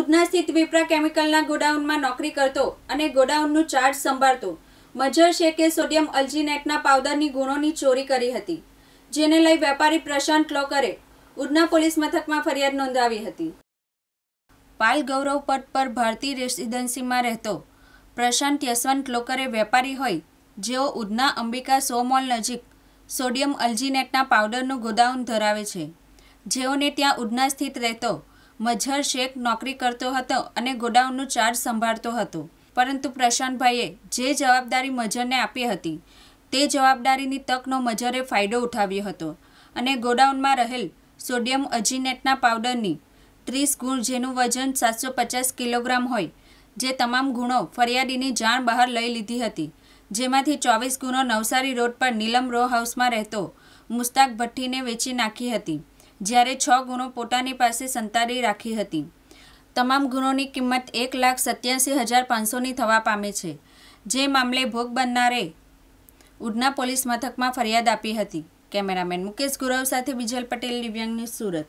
ઉધના સ્થિત વિપ્રા કેમિકલના ગોડાઉનમાં નોકરી કરતો અને ગોડાઉનનું ચાર્જ સંભાળતો મજર શેખે સોડિયમ અલ્જીનેટના પાવડરની ગુણોની ચોરી કરી હતી જેને લઈ વેપારી પ્રશાંત લોકરે ઉધના પોલીસ મથકમાં ફરિયાદ નોંધાવી હતી પાલ ગૌરવ પટ પર ભારતીય રેસિડેન્સીમાં રહેતો પ્રશાંત યશવંત લોકરે વેપારી હોય જેઓ ઉધના અંબિકા સો મોલ નજીક સોડિયમ અલ્જીનેટના પાવડરનું ગોડાઉન ધરાવે છે જેઓને ત્યાં ઉધના સ્થિત રહેતો મઝહર શેખ નોકરી કરતો હતો અને ગોડાઉનનો ચાર્જ સંભાળતો હતો પરંતુ પ્રશાંતભાઈએ જે જવાબદારી મઝહરને આપી હતી તે જવાબદારીની તકનો મઝહરે ફાયદો ઉઠાવ્યો હતો અને ગોડાઉનમાં રહેલ સોડિયમ અજીનેટના પાવડરની ત્રીસ ગુણ જેનું વજન સાતસો પચાસ કિલોગ્રામ હોય જે તમામ ગુણો ફરિયાદીની જાણ બહાર લઈ લીધી હતી જેમાંથી ચોવીસ ગુણો નવસારી રોડ પર નીલમ રો હાઉસમાં રહેતો મુસ્તાક ભઠ્ઠીને વેચી નાખી હતી જ્યારે છ ગુનો પોતાની પાસે સંતાડી રાખી હતી તમામ ગુનોની કિંમત એક લાખ સત્યાસી હજાર પાંચસોની થવા પામે છે જે મામલે ભોગ બનનારે ઉડના પોલીસ મથકમાં ફરિયાદ આપી હતી કેમેરામેન મુકેશ ગુરવ સાથે બિજલ પટેલ દિવ્યાંગની સુરત